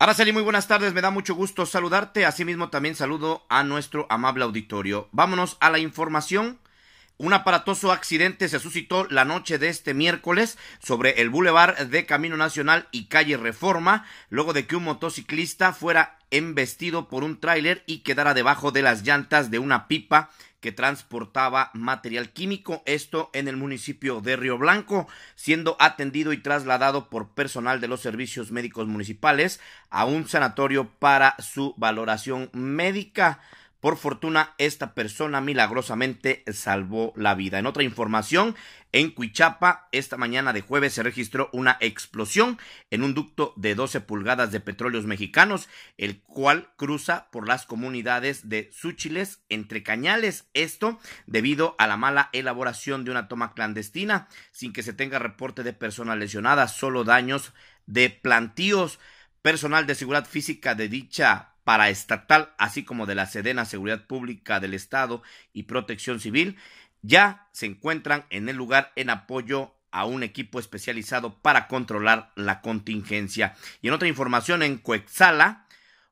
Araceli, muy buenas tardes, me da mucho gusto saludarte. Asimismo, también saludo a nuestro amable auditorio. Vámonos a la información un aparatoso accidente se suscitó la noche de este miércoles sobre el Boulevard de Camino Nacional y Calle Reforma, luego de que un motociclista fuera embestido por un tráiler y quedara debajo de las llantas de una pipa que transportaba material químico, esto en el municipio de Río Blanco, siendo atendido y trasladado por personal de los servicios médicos municipales a un sanatorio para su valoración médica. Por fortuna, esta persona milagrosamente salvó la vida. En otra información, en Cuichapa, esta mañana de jueves se registró una explosión en un ducto de 12 pulgadas de petróleos mexicanos, el cual cruza por las comunidades de Súchiles entre Cañales. Esto debido a la mala elaboración de una toma clandestina, sin que se tenga reporte de personas lesionadas, solo daños de plantíos. Personal de seguridad física de dicha estatal, así como de la Sedena Seguridad Pública del Estado y Protección Civil, ya se encuentran en el lugar en apoyo a un equipo especializado para controlar la contingencia. Y en otra información, en Coexala,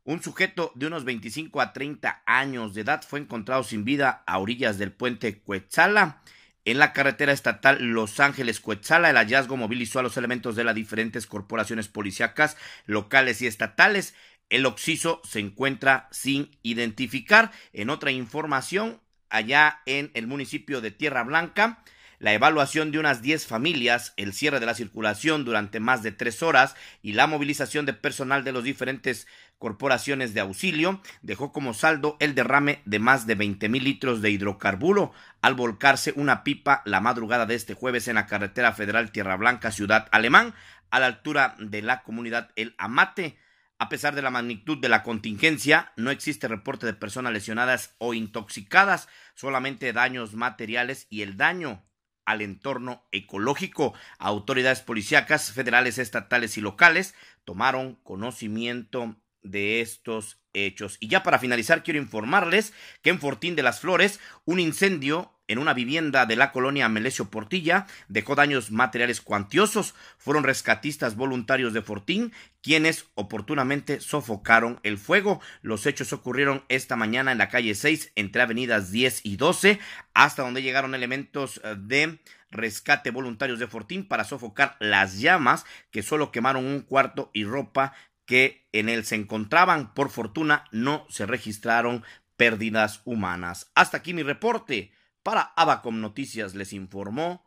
un sujeto de unos 25 a 30 años de edad fue encontrado sin vida a orillas del puente Coetzala. En la carretera estatal Los Ángeles Coetzala, el hallazgo movilizó a los elementos de las diferentes corporaciones policíacas locales y estatales. El occiso se encuentra sin identificar. En otra información, allá en el municipio de Tierra Blanca, la evaluación de unas diez familias, el cierre de la circulación durante más de tres horas y la movilización de personal de los diferentes corporaciones de auxilio dejó como saldo el derrame de más de veinte mil litros de hidrocarburo al volcarse una pipa la madrugada de este jueves en la carretera federal Tierra Blanca, Ciudad Alemán, a la altura de la comunidad El Amate. A pesar de la magnitud de la contingencia, no existe reporte de personas lesionadas o intoxicadas, solamente daños materiales y el daño al entorno ecológico. Autoridades policíacas, federales, estatales y locales tomaron conocimiento de estos hechos. Y ya para finalizar, quiero informarles que en Fortín de las Flores, un incendio en una vivienda de la colonia Melesio Portilla, dejó daños materiales cuantiosos. Fueron rescatistas voluntarios de Fortín quienes oportunamente sofocaron el fuego. Los hechos ocurrieron esta mañana en la calle 6 entre avenidas 10 y 12, hasta donde llegaron elementos eh, de rescate voluntarios de Fortín para sofocar las llamas que solo quemaron un cuarto y ropa que en él se encontraban. Por fortuna no se registraron pérdidas humanas. Hasta aquí mi reporte. Para Abacom Noticias les informó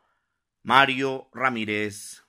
Mario Ramírez.